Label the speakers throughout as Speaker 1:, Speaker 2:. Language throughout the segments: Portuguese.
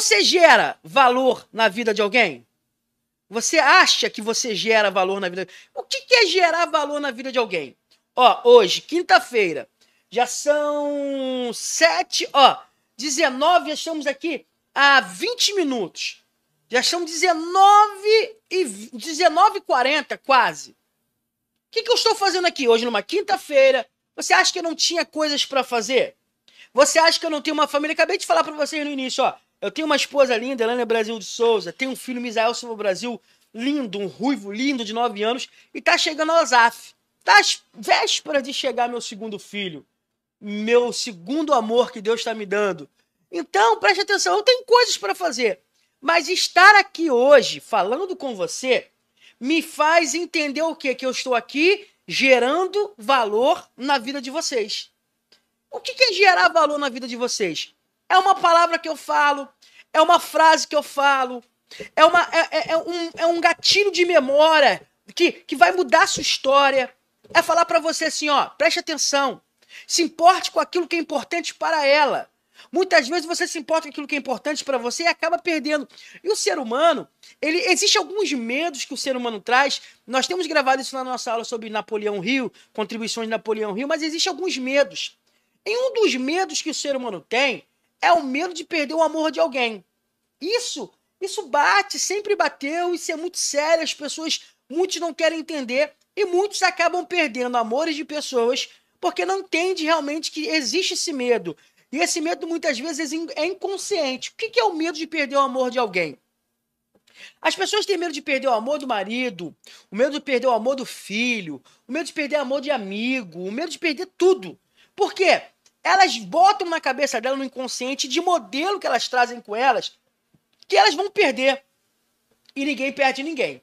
Speaker 1: Você gera valor na vida de alguém? Você acha que você gera valor na vida? O que, é gerar valor na vida de alguém? Ó, hoje, quinta-feira, já são sete, ó, 19, já estamos aqui há 20 minutos. Já são 19 e 19 40 quase. O que, que eu estou fazendo aqui hoje numa quinta-feira? Você acha que eu não tinha coisas para fazer? Você acha que eu não tenho uma família? Acabei de falar para vocês no início, ó. Eu tenho uma esposa linda, Helena Brasil de Souza. Tenho um filho, Misael Silva Brasil, lindo, um ruivo lindo de 9 anos. E tá chegando a Osaf. Tá às vésperas de chegar meu segundo filho. Meu segundo amor que Deus está me dando. Então, preste atenção, eu tenho coisas para fazer. Mas estar aqui hoje falando com você me faz entender o quê? Que eu estou aqui gerando valor na vida de vocês. O que é gerar valor na vida de vocês? É uma palavra que eu falo, é uma frase que eu falo, é, uma, é, é, é, um, é um gatilho de memória que, que vai mudar a sua história. É falar para você assim, ó, preste atenção. Se importe com aquilo que é importante para ela. Muitas vezes você se importa com aquilo que é importante para você e acaba perdendo. E o ser humano, ele existe alguns medos que o ser humano traz. Nós temos gravado isso na nossa aula sobre Napoleão Rio, contribuições de Napoleão Rio, mas existe alguns medos. E um dos medos que o ser humano tem é o medo de perder o amor de alguém. Isso, isso bate, sempre bateu, isso é muito sério, as pessoas, muitos não querem entender e muitos acabam perdendo amores de pessoas porque não entende realmente que existe esse medo. E esse medo muitas vezes é, é inconsciente. O que é o medo de perder o amor de alguém? As pessoas têm medo de perder o amor do marido, o medo de perder o amor do filho, o medo de perder o amor de amigo, o medo de perder tudo. Por quê? elas botam na cabeça dela, no inconsciente, de modelo que elas trazem com elas, que elas vão perder. E ninguém perde ninguém.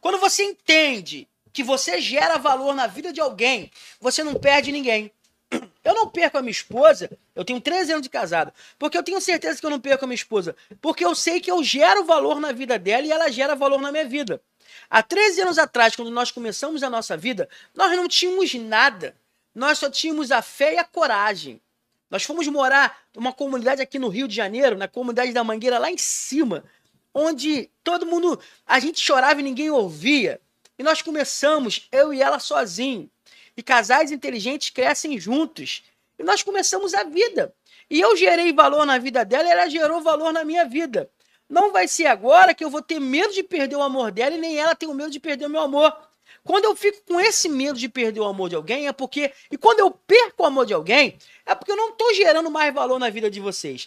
Speaker 1: Quando você entende que você gera valor na vida de alguém, você não perde ninguém. Eu não perco a minha esposa, eu tenho 13 anos de casado, porque eu tenho certeza que eu não perco a minha esposa, porque eu sei que eu gero valor na vida dela e ela gera valor na minha vida. Há 13 anos atrás, quando nós começamos a nossa vida, nós não tínhamos nada. Nós só tínhamos a fé e a coragem. Nós fomos morar numa comunidade aqui no Rio de Janeiro, na comunidade da Mangueira, lá em cima, onde todo mundo, a gente chorava e ninguém ouvia. E nós começamos, eu e ela sozinho. E casais inteligentes crescem juntos. E nós começamos a vida. E eu gerei valor na vida dela, e ela gerou valor na minha vida. Não vai ser agora que eu vou ter medo de perder o amor dela e nem ela tem o medo de perder o meu amor. Quando eu fico com esse medo de perder o amor de alguém, é porque. E quando eu perco o amor de alguém, é porque eu não estou gerando mais valor na vida de vocês.